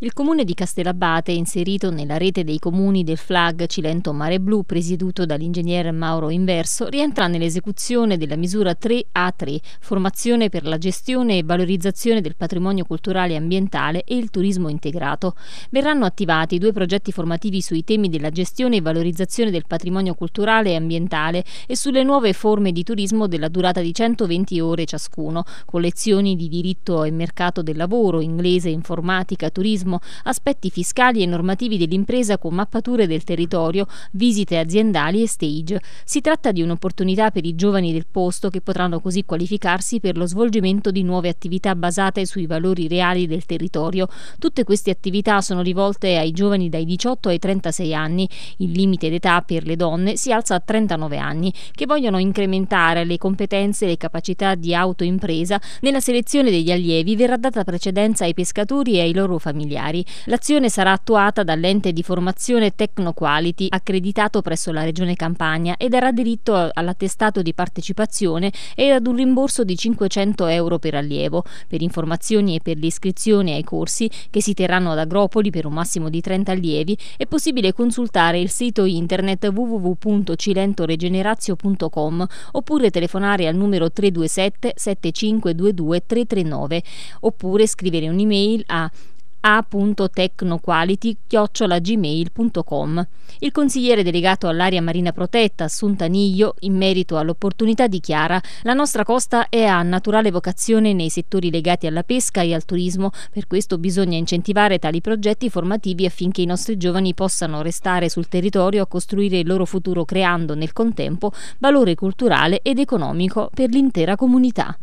Il comune di Castellabate inserito nella rete dei comuni del FLAG Cilento Mare Blu, presieduto dall'ingegnere Mauro Inverso, rientra nell'esecuzione della misura 3A3, formazione per la gestione e valorizzazione del patrimonio culturale e ambientale e il turismo integrato. Verranno attivati due progetti formativi sui temi della gestione e valorizzazione del patrimonio culturale e ambientale e sulle nuove forme di turismo della durata di 120 ore ciascuno, con lezioni di diritto e mercato del lavoro, inglese, informatica, turismo, turismo, aspetti fiscali e normativi dell'impresa con mappature del territorio, visite aziendali e stage. Si tratta di un'opportunità per i giovani del posto che potranno così qualificarsi per lo svolgimento di nuove attività basate sui valori reali del territorio. Tutte queste attività sono rivolte ai giovani dai 18 ai 36 anni. Il limite d'età per le donne si alza a 39 anni, che vogliono incrementare le competenze e le capacità di autoimpresa. Nella selezione degli allievi verrà data precedenza ai pescatori e ai loro familiari familiari. L'azione sarà attuata dall'ente di formazione Tecnoquality accreditato presso la Regione Campania e darà diritto all'attestato di partecipazione e ad un rimborso di 500 euro per allievo. Per informazioni e per le iscrizioni ai corsi che si terranno ad Agropoli per un massimo di 30 allievi è possibile consultare il sito internet www.cilentoregenerazio.com oppure telefonare al numero 327 7522 339 oppure scrivere un'email a a.tecnoquality.gmail.com. Il consigliere delegato all'area marina protetta, Assunta Niglio, in merito all'opportunità dichiara «La nostra costa è a naturale vocazione nei settori legati alla pesca e al turismo, per questo bisogna incentivare tali progetti formativi affinché i nostri giovani possano restare sul territorio a costruire il loro futuro creando nel contempo valore culturale ed economico per l'intera comunità».